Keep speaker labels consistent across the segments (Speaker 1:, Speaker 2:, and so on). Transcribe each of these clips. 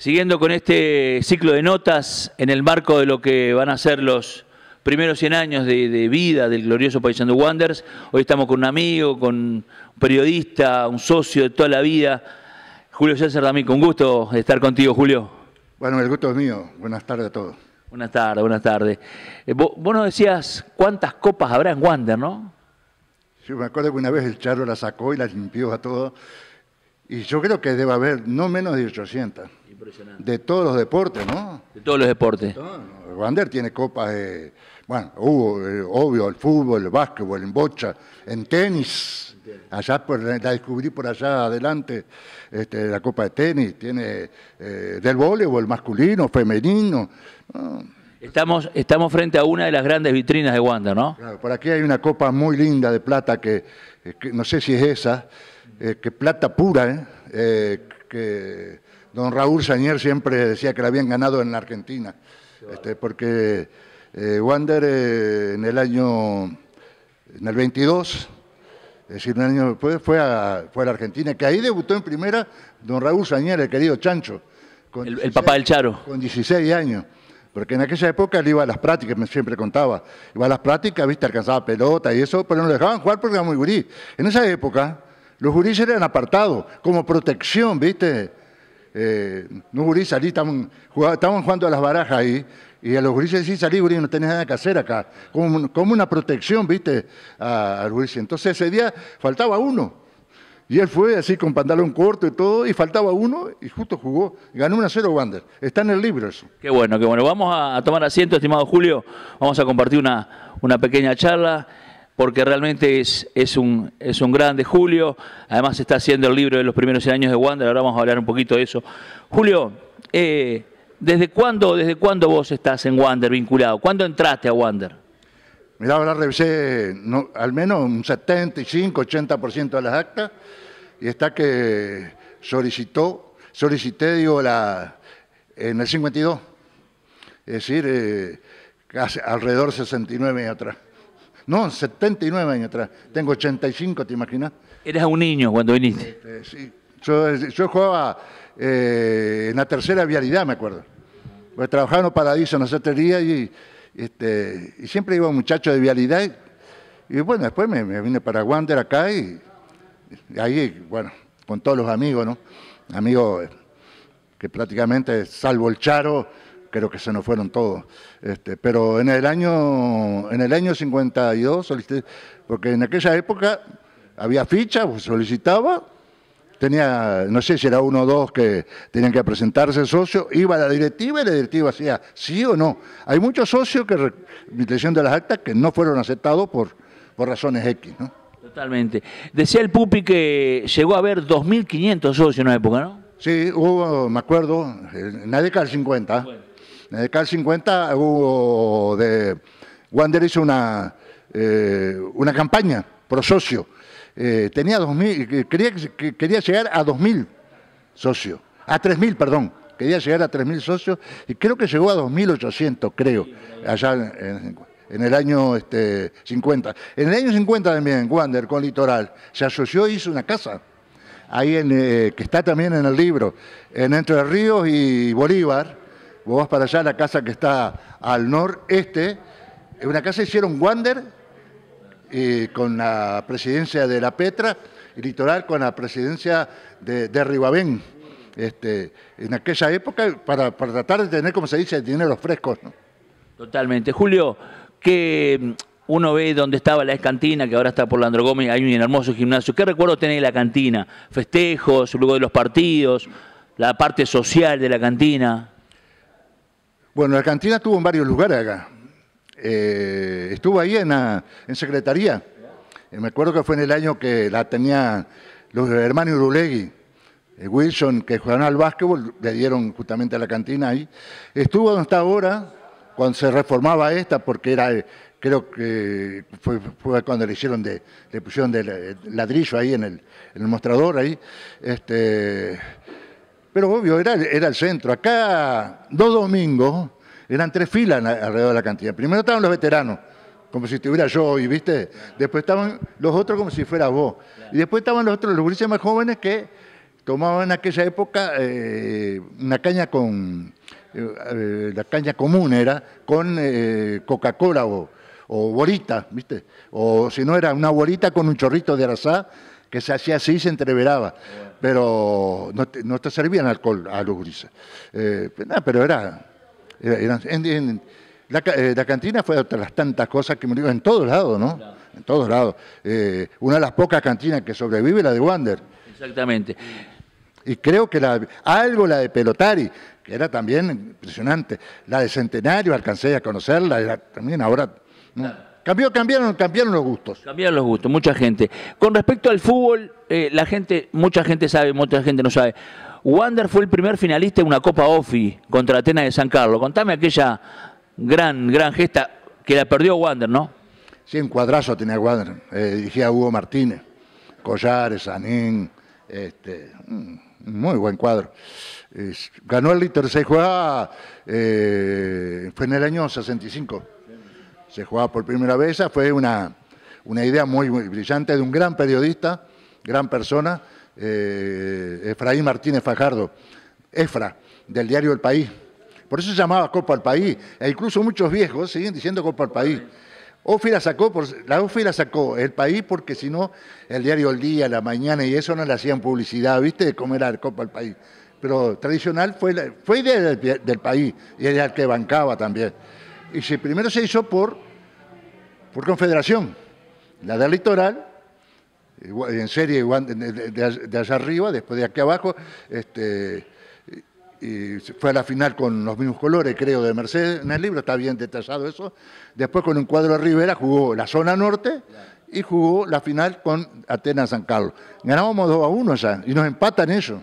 Speaker 1: Siguiendo con este ciclo de notas en el marco de lo que van a ser los primeros 100 años de, vida del glorioso de Wanderers, hoy estamos con un amigo, con un periodista, un socio de toda la vida, Julio César Ramírez. con gusto estar contigo, Julio. Bueno, el gusto es mío. Buenas tardes a todos. Buenas tardes, buenas tardes. Eh, vos, nos decías cuántas copas habrá en Wander, ¿no?
Speaker 2: Yo me acuerdo que una vez el charlo la sacó y la limpió a todo. Y yo creo que debe haber no menos de 800. De todos los deportes, ¿no?
Speaker 1: De todos los deportes.
Speaker 2: Wander tiene copas, de, bueno, hubo, eh, obvio, el fútbol, el básquetbol, en bocha, en tenis. Allá por, la descubrí por allá adelante, este, la copa de tenis, tiene eh, del voleibol masculino, femenino.
Speaker 1: Estamos, estamos frente a una de las grandes vitrinas de Wander, ¿no? Claro, por aquí
Speaker 2: hay una copa muy linda de plata que, eh, no sé si es esa, que plata pura, eh, eh, que Don Raúl Sañer siempre decía que la habían ganado en la Argentina, este, porque eh, Wander eh, en el año, en el 22, es decir, un año después fue a, fue la Argentina, que ahí debutó en primera don Raúl Sañer, el querido Chancho. Con el, papá del Charo. Con 16 años. Porque en aquella época él iba a las prácticas, me siempre contaba. Iba a las prácticas, viste, alcanzaba pelota y eso, pero no lo dejaban jugar porque era muy gurí. En esa época, los gurís eran apartados, como protección, viste eh, un salí, estaban, jugando a las barajas ahí, y a los gurises sí salí, gurí, no tenés nada que hacer acá, como, una protección, viste, a, los Entonces ese día faltaba uno, y él fue así con pantalón corto y todo, y faltaba uno, y justo jugó, ganó una 0 Wander. Está en el libro eso.
Speaker 1: Qué bueno, qué bueno. Vamos a tomar asiento, estimado Julio, vamos a compartir una, una pequeña charla porque realmente es, es, un, es un grande. Julio, además está haciendo el libro de los primeros años de Wander, ahora vamos a hablar un poquito de eso. Julio, eh, ¿desde, cuándo, ¿desde cuándo vos estás en Wander vinculado? ¿Cuándo entraste a Wander?
Speaker 2: Mirá, ahora revisé no, al menos un 75, 80% de las actas y está que solicitó, solicité, digo, la, en el 52, es decir, eh, alrededor 69 años atrás. No, 79 años atrás. Tengo 85, ¿te imaginas?
Speaker 1: Eras un niño cuando viniste. Este, sí.
Speaker 2: Yo, eh, yo jugaba eh, en la tercera vialidad, me acuerdo. Pues trabajaba en un Paradiso en la satería y, este, y siempre iba un muchacho de vialidad. Y, bueno, después me, vine para Wander acá y, y, ahí, bueno, con todos los amigos, ¿no? Amigos eh, que prácticamente, salvo el Charo, creo que se nos fueron todos. Este, pero en el año, en el año 52 solicité, porque en aquella época había fichas, solicitaba, tenía, no sé si era uno o dos que tenían que presentarse socio, iba a la directiva y la directiva hacía sí o no. Hay muchos socios que, de las actas, que no fueron aceptados por, por razones
Speaker 1: X, Totalmente. Decía el Pupi que llegó a haber 2.500 socios en una época, ¿no?
Speaker 2: Sí, hubo, me acuerdo, en la década del 50. En el 50 hubo de Wander hizo una, eh, una campaña pro socio. Eh, tenía 2.000, quería, quería llegar a 2.000 socios, a 3.000, perdón. Quería llegar a 3.000 socios y creo que llegó a 2.800, creo, allá en, el año 50. En el año 50 este, también, Wander, con Litoral, se asoció e hizo una casa, ahí eh, que está también en el libro, en Entre Ríos y Bolívar, Vos vas para allá, la casa que está al noreste, es una casa hicieron Wander eh, con la presidencia de la Petra y Litoral con la presidencia de, de Ribabén. Este, en aquella época para, tratar de tener, como se dice, dinero frescos.
Speaker 1: Totalmente. Julio, que mm, uno ve dónde estaba la escantina, cantina, que ahora está por Landro Gómez, hay un hermoso gimnasio. ¿Qué recuerdo tenéis de la cantina? Festejos, luego de los partidos, la parte social de la cantina.
Speaker 2: Bueno, la cantina estuvo en varios lugares acá. Eh, estuvo ahí en, en Secretaría. Eh, me acuerdo que fue en el año que la tenía los hermanos Urulegui. Eh, Wilson, que jugaron al básquetbol, le dieron justamente a la cantina ahí. Estuvo donde está ahora, cuando se reformaba esta, porque era, creo que fue, cuando le hicieron de, le pusieron de ladrillo ahí en el, en el mostrador ahí. Este, pero obvio, era, el centro. Acá, dos domingos, eran tres filas alrededor de la cantidad Primero estaban los veteranos, como si estuviera yo hoy, ¿viste? Después estaban los otros como si fuera vos. Y después estaban los otros, los gurises más jóvenes que tomaban en aquella época eh, una caña con, eh, eh, la caña común era, con Coca-Cola o, o bolita, ¿viste? O si no era una bolita con un chorrito de arasá que se hacía así y se entreveraba, pero no te, no te, servían alcohol a los grises. Eh, pero era... Eh, la, cantina fue otra de las tantas cosas que me digo, en todos lados, ¿no? En todos lados. Eh, una de las pocas cantinas que sobrevive la de Wander.
Speaker 1: Exactamente.
Speaker 2: Y creo que la, algo la de Pelotari, que era también impresionante. La de Centenario,
Speaker 1: alcancé a conocerla, era también ahora. Cambió, cambiaron, cambiaron los gustos. Cambiaron los gustos, mucha gente. Con respecto al fútbol, eh, la gente, mucha gente sabe, mucha gente no sabe. Wander fue el primer finalista en una Copa Offi contra Atenas de San Carlos. Contame aquella gran, gran gesta que la perdió Wander, ¿no?
Speaker 2: Sí, en cuadrazo tenía Wander. Eh, dirigía a Hugo Martínez, Collares, Anín, este, muy buen cuadro. ganó el tercer se jugaba, eh, fue en el año 65 se jugaba por primera vez. Esa fue una, una idea muy, brillante de un gran periodista, gran persona, eh, Efraín Martínez Fajardo, Efra, del diario El País. Por eso se llamaba Copa al País, e incluso muchos viejos siguen diciendo Copa al País. la sacó, la OFI la sacó el país porque si no, el diario El Día, La Mañana y eso no le hacían publicidad, ¿viste? De comer el Copa al País. Pero tradicional fue, fue idea del, del país y era el que bancaba también. Y si primero se hizo por, por confederación, la del litoral, en serie de, allá arriba, después de aquí abajo, este, y fue a la final con los mismos colores, creo, de Mercedes, en el libro está bien detallado eso. Después con un cuadro de Rivera jugó la zona norte y jugó la final con Atenas San Carlos. Ganábamos 2 a 1 ya y nos empatan eso.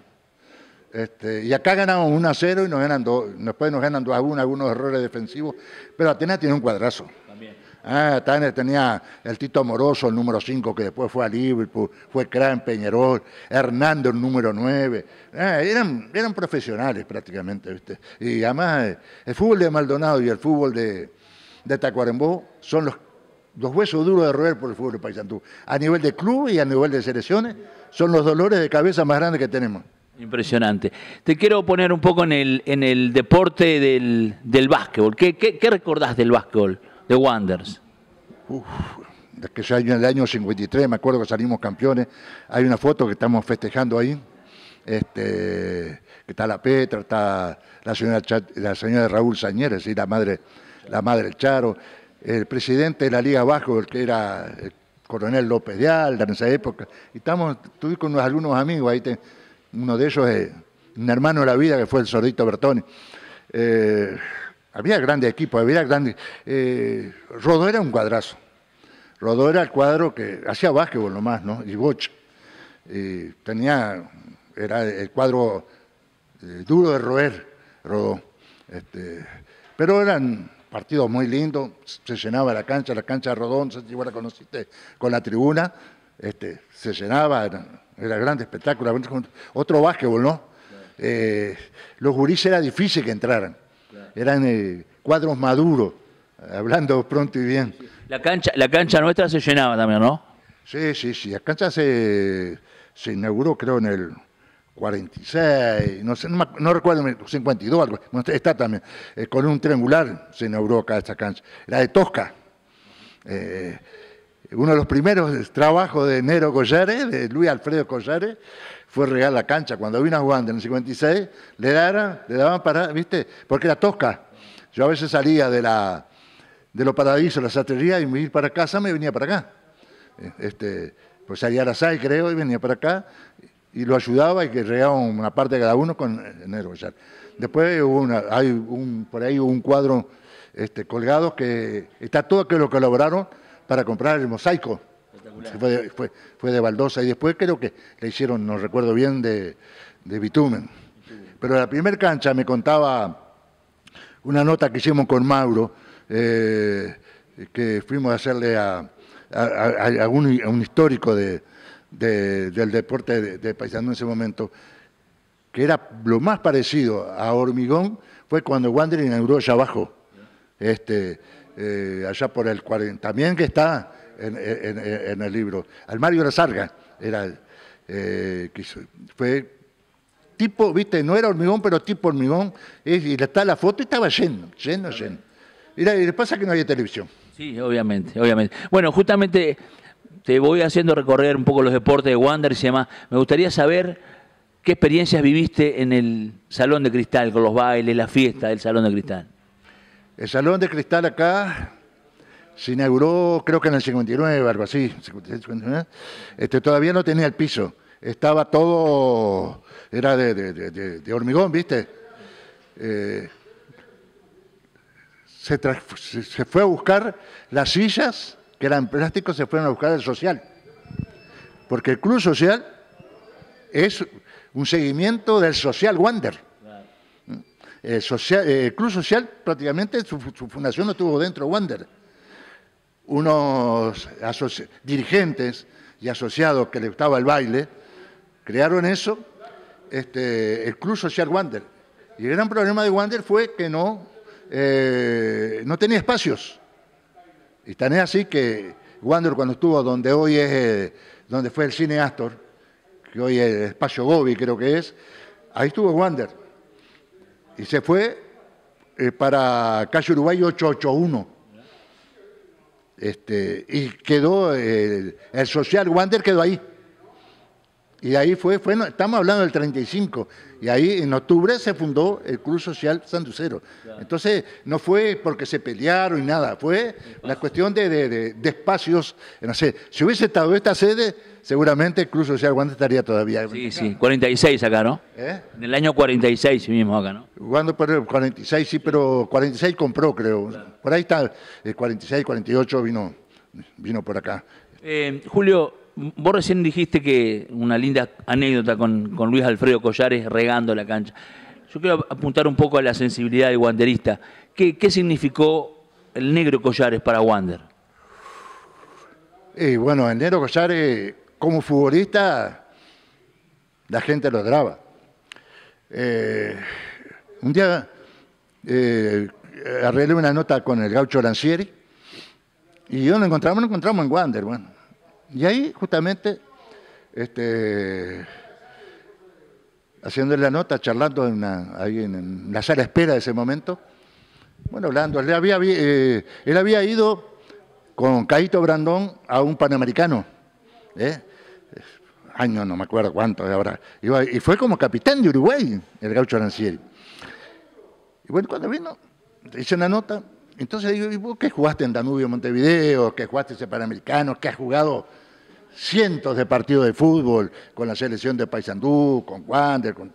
Speaker 2: Este, y acá ganamos 1 a 0 y nos ganan dos, después nos ganan 2 a 1, algunos errores defensivos, pero Atenas tiene un cuadrazo. También. Ah, Atenas tenía el Tito Amoroso, el número 5, que después fue a Liverpool, fue Cran Peñarol, Hernando, el número 9. Ah, eran, eran profesionales prácticamente, ¿viste? Y además, eh, el fútbol de Maldonado y el fútbol de, de Tacuarembó son los los huesos duros de roer por el fútbol de Paysandú. A nivel de club y a nivel de selecciones, son los dolores de cabeza más grandes que tenemos.
Speaker 1: Impresionante. Te quiero poner un poco en el, en el deporte del, básquetbol. ¿Qué, recordás del básquetbol de Wanders?
Speaker 2: Uf, es que ya en el año 53, me acuerdo que salimos campeones. Hay una foto que estamos festejando ahí. Este, que está la Petra, está la señora, la señora Raúl Sañeres, y la madre, la madre Charo, el presidente de la Liga Bajo, que era el coronel López de Alda en esa época. Y estamos, estuve con unos, algunos amigos ahí uno de ellos es un hermano de la vida que fue el Sordito Bertoni. Eh, había grandes equipos, había grandes. Eh, Rodó era un cuadrazo. Rodó era el cuadro que hacía básquetbol nomás, ¿no? Y bocha. tenía, era el cuadro eh, duro de roer, Rodó. Este, pero eran partidos muy lindos, se llenaba la cancha, la cancha de Rodón, si vos la conociste con la tribuna, este, se llenaba, era grande espectáculo. Otro básquetbol, ¿no? Eh, los gurises era difícil que entraran. Eran eh, cuadros maduros, hablando pronto y bien.
Speaker 1: La cancha, la cancha nuestra se llenaba también, ¿no?
Speaker 2: Sí, sí, sí. La cancha se, inauguró, creo, en el 46, no, sé, no, recuerdo, 52, algo. está también. Eh, con un triangular se inauguró acá esta cancha. Era de Tosca. Uno de los primeros trabajos de Nero Collares, de Luis Alfredo Collares, fue regar la cancha. Cuando vino a jugando en el 56, le daban, le daban para, ¿viste? Porque era tosca. Yo a veces salía de la de los paradisos, la sastrería, y me iba para casa, me venía para acá. Este, pues salía a la SAI, creo, y venía para acá, y lo ayudaba y que regaba una parte de cada uno con Nero Collares. Después hubo una, hay un, por ahí hubo un cuadro este, colgado que está todo que lo colaboraron para comprar el mosaico. Fue, fue, de baldosa y después creo que le hicieron, no recuerdo bien, de, bitumen. Pero la primera cancha me contaba una nota que hicimos con Mauro, eh, que fuimos a hacerle a, un, histórico del deporte de, paisano en ese momento, que era lo más parecido a hormigón, fue cuando Wandering inauguró allá abajo. Este, eh, allá por el 40, también que está en, el libro. al Mario Razarga era, eh, fue tipo, viste, no era hormigón, pero tipo hormigón, y está la foto y estaba lleno, lleno, lleno.
Speaker 1: Y le pasa que no había televisión. Sí, obviamente, obviamente. Bueno, justamente te voy haciendo recorrer un poco los deportes de Wander y demás. Me gustaría saber qué experiencias viviste en el Salón de Cristal, con los bailes, la fiesta del Salón de Cristal. El Salón de
Speaker 2: Cristal acá se inauguró creo que en el 59, algo así, 59. Este, todavía no tenía el piso, estaba todo, era de, hormigón, ¿viste? Eh, se, fue a buscar las sillas que eran plástico, se fueron a buscar el social. Porque el Club Social es un seguimiento del Social Wander. Eh, eh, el social, Club Social prácticamente su, fundación no estuvo dentro Wander. Unos dirigentes y asociados que le gustaba el baile crearon eso, este, el Club Social Wander. Y el gran problema de Wander fue que no, eh, no tenía espacios. Y tan es así que Wander cuando estuvo donde hoy es, donde fue el cine Astor, que hoy es el espacio Gobi creo que es, ahí estuvo Wander y se fue eh, para calle Uruguay 881. Este, y quedó, el social Wander quedó ahí. Y ahí fue, fue, estamos hablando del 35, y ahí en octubre se fundó el Club Social Santucero. Entonces, no fue porque se pelearon y nada, fue la cuestión de, de, de, espacios. Eh, no sé, si hubiese estado esta sede, seguramente el Club Social Guante estaría todavía. Sí,
Speaker 1: sí, 46 acá, ¿no? En ¿Eh? el año 46 mismo acá, ¿no?
Speaker 2: Cuando, el 46, sí, pero 46 compró, creo. Por ahí está, el 46, 48 vino, vino por acá.
Speaker 1: Eh, Julio, vos recién dijiste que una linda anécdota con, Luis Alfredo Collares regando la cancha. Yo quiero apuntar un poco a la sensibilidad de wanderista. ¿Qué, significó el negro Collares para Wander?
Speaker 2: Eh, bueno, el negro Collares, como futbolista, la gente lo graba. Eh, un día eh, arreglé una nota con el gaucho Lancieri y yo lo encontramos, lo encontramos en Wander, bueno. Y ahí justamente, este, haciendo la nota, charlando en una, ahí en, la sala espera de ese momento, bueno, hablando, él había, eh, él había ido con Caito Brandón a un Panamericano, ¿eh? año no me acuerdo cuánto ahora, y fue como capitán de Uruguay, el gaucho Aranciel. Y bueno, cuando vino, hice una nota, entonces digo, ¿y vos qué jugaste en Danubio Montevideo? ¿Qué jugaste en panamericano? ¿Qué has jugado cientos de partidos de fútbol con la selección de Paysandú, con Wander, con...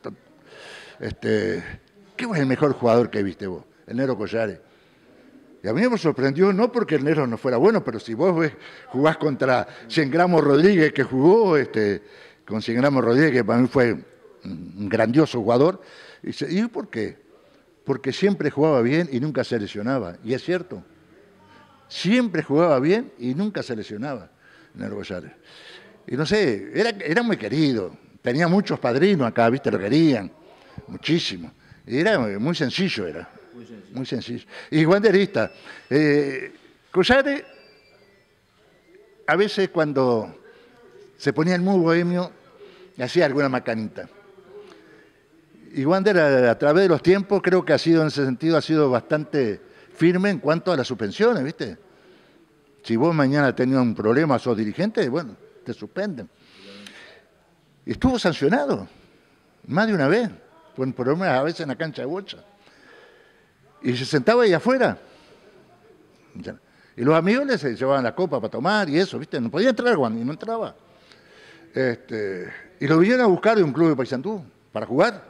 Speaker 2: Este, ¿Qué fue el mejor jugador que viste vos? El Nero Collares. Y a mí me sorprendió, no porque el Nero no fuera bueno, pero si vos jugás contra 100 Rodríguez, que jugó este, con 100 Rodríguez, que para mí fue un grandioso jugador, y dice, ¿y por qué? porque siempre jugaba bien y nunca se lesionaba. Y es cierto, siempre jugaba bien y nunca se lesionaba el Y no sé, era, muy querido, tenía muchos padrinos acá, viste, lo querían, muchísimo. Y era muy sencillo, era. Muy sencillo. Y guanderista. Eh, a veces cuando se ponía el muy bohemio, hacía alguna macanita y Wander a, través de los tiempos creo que ha sido en ese sentido ha sido bastante firme en cuanto a las suspensiones, ¿viste? Si vos mañana tenías un problema, sos dirigente, bueno, te suspenden. Y Estuvo sancionado más de una vez, por problemas a veces en la cancha de bolsa. Y se sentaba ahí afuera. Y los amigos les llevaban la copa para tomar y eso, ¿viste? No podía entrar Juan, y no entraba. Este, y lo vinieron a buscar de un club de Paysandú para jugar.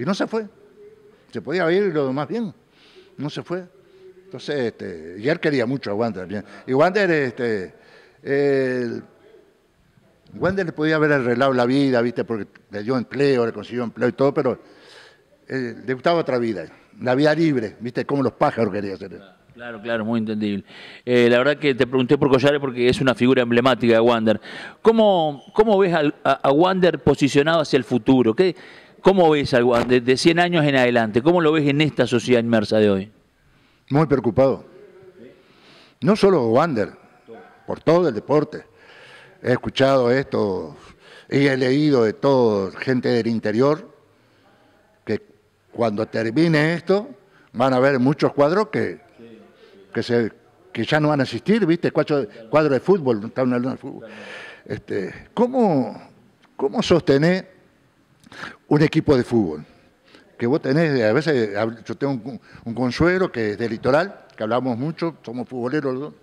Speaker 2: Y no se fue. Se podía ir lo más bien. No se fue. Entonces, este, y él quería mucho a Wander. Y Wander, este, Wander le podía haber arreglado la vida, ¿viste? Porque le dio empleo, le consiguió empleo y todo, pero eh, le gustaba otra vida, la vida libre, ¿viste? Como los pájaros
Speaker 1: quería hacer Claro, claro, muy entendible. Eh, la verdad que te pregunté por Collares porque es una figura emblemática de Wander. ¿Cómo, cómo ves a, a Wander posicionado hacia el futuro? ¿Qué, ¿Cómo ves algo de, de 100 años en adelante? ¿Cómo lo ves en esta sociedad inmersa de hoy?
Speaker 2: Muy preocupado.
Speaker 1: No solo Wander, por todo el
Speaker 2: deporte. He escuchado esto y he leído de todo, gente del interior, que cuando termine esto van a haber muchos cuadros que, que, se, que ya no van a existir, ¿viste? Cuadros de fútbol, fútbol. Este, ¿cómo, ¿Cómo sostener un equipo de fútbol. Que vos tenés, eh, a veces eh, yo tengo un, consuelo que es de litoral, que hablamos mucho, somos futboleros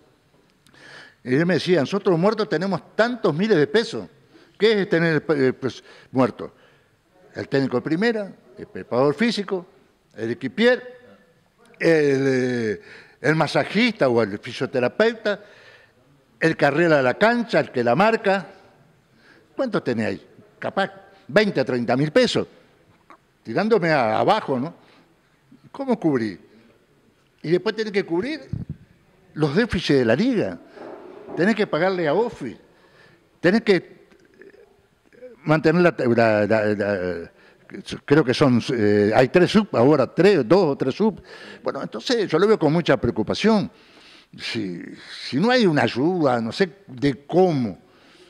Speaker 2: Y él me decía, nosotros muertos tenemos tantos miles de pesos. ¿Qué es tener muertos? muerto? El técnico de primera, el preparador físico, el equipier, eh, el, masajista o el fisioterapeuta, el carrera de la cancha, el que la marca. ¿cuántos tenés ahí? Capaz 20, 30 mil pesos, tirándome abajo, ¿no? ¿Cómo cubrir? Y después tenés que cubrir los déficits de la liga, tenés que pagarle a OFI, tenés que eh, mantener la, creo que son, eh, hay tres sub ahora, tres, dos o tres sub. Bueno, entonces yo lo veo con mucha preocupación. Si, no hay una ayuda, no sé de cómo,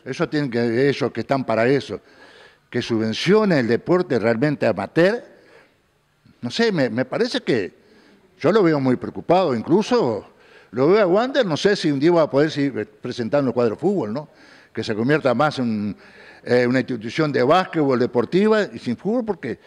Speaker 2: eso tienen que, ellos que están para eso, que subvencione el deporte realmente amateur, no sé, me, parece que yo lo veo muy preocupado, incluso lo veo a Wander, no sé si un día va a poder seguir presentando cuadro fútbol, ¿no? Que se convierta más en eh, una institución de básquetbol deportiva y sin fútbol, porque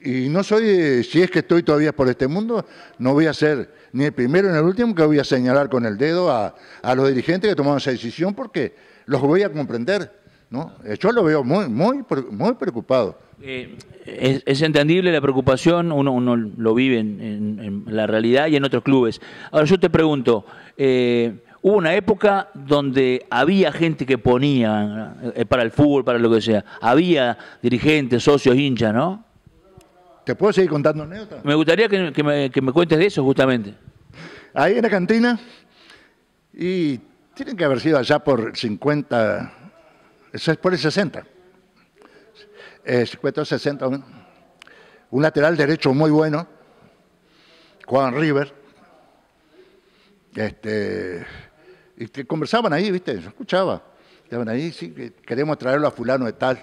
Speaker 2: y no soy, si es que estoy todavía por este mundo, no voy a ser ni el primero ni el último que voy a señalar con el dedo a, a los dirigentes que tomaron esa decisión porque los voy a comprender. ¿no? Yo lo veo muy, muy, muy preocupado.
Speaker 1: Eh, es, entendible la preocupación, uno, lo vive en, la realidad y en otros clubes. Ahora yo te pregunto, eh, hubo una época donde había gente que ponía eh, para el fútbol, para lo que sea, había dirigentes, socios, hinchas, ¿no?
Speaker 2: ¿Te puedo seguir contando
Speaker 1: anécdotas? Me gustaría que, me, que me cuentes de eso justamente.
Speaker 2: Ahí en la cantina, y tienen que haber sido allá por 50, eso es por el 60. Eh, 60. Un, lateral derecho muy bueno. Juan River. Este, y que conversaban ahí, ¿viste? Yo escuchaba. Estaban ahí, sí, que queremos traerlo a fulano de tal.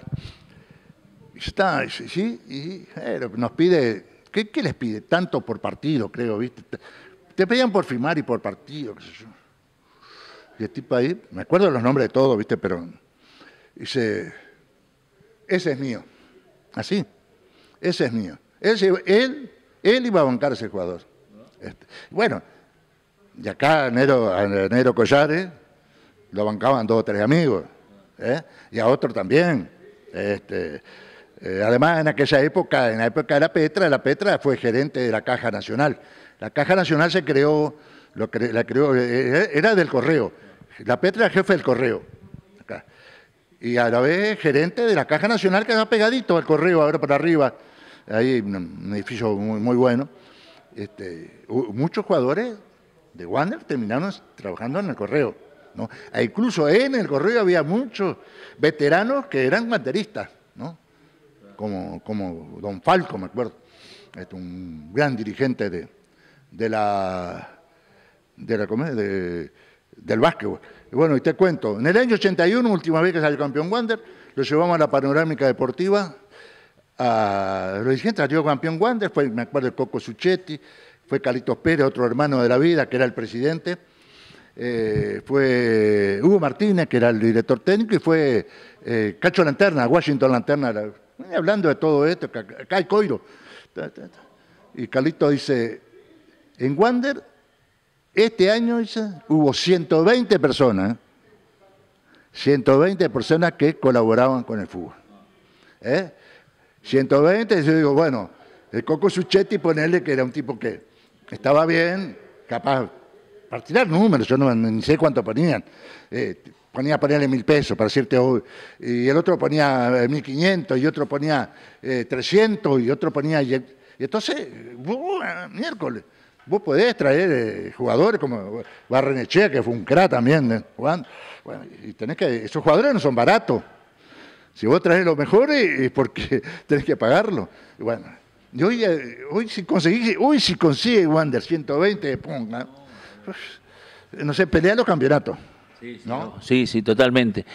Speaker 2: Y está, sí, y nos pide, ¿qué, ¿qué, les pide? Tanto por partido, creo, ¿viste? Te pedían por firmar y por partido, qué sé yo. Y el tipo ahí, me acuerdo los nombres de todos, ¿viste? Pero dice, ese es mío. Así, ese es mío. él, él iba a bancarse ese jugador. Este, bueno, y acá a Nero, Collares lo bancaban dos o tres amigos, ¿eh? y a otro también. Este, eh, además, en aquella época, en la época de la Petra, la Petra fue gerente de la Caja Nacional. La Caja Nacional se creó, lo la creó, eh, era del correo. La Petra era jefe del correo y a la vez gerente de la Caja Nacional que está pegadito al correo ahora para arriba, ahí un edificio muy, bueno. Este, muchos jugadores de Wander terminaron trabajando en el correo. ¿no? E incluso en el correo había muchos veteranos que eran bateristas, ¿no? como, como Don Falco, me acuerdo, este, un gran dirigente de, de la, de del básquetbol. Bueno, y te cuento, en el año 81, última vez que salió campeón Wander, lo llevamos a la panorámica deportiva, a lo dirigentes, salió campeón Wander, fue, me acuerdo, el Coco Suchetti, fue Calito Pérez, otro hermano de la vida, que era el presidente, eh, fue Hugo Martínez, que era el director técnico, y fue eh, Cacho Lanterna, Washington Lanterna, eh, hablando de todo esto, acá hay Coiro. Y Calito dice, en Wander este año hubo 120 personas, 120 personas que colaboraban con el fútbol. 120, ¿eh? yo digo, bueno, el Coco Suchetti, ponerle que era un tipo que estaba bien, capaz, para tirar números, yo no ni sé cuánto ponían. Eh, ponía ponerle mil pesos, para decirte hoy, y el otro ponía eh, mil quinientos, y otro ponía eh, trescientos, y otro ponía... Y entonces, uh, miércoles. Vos podés traer eh, jugadores como Barrenechea, que fue un crack también eh, Bueno, y tenés que. Esos jugadores no son baratos. Si vos traes los mejores, es porque tenés que pagarlo. bueno, yo eh, hoy, si conseguís, hoy si consigue Wander 120, pum, no, sé, pelea los campeonatos.
Speaker 1: sí, sí, totalmente.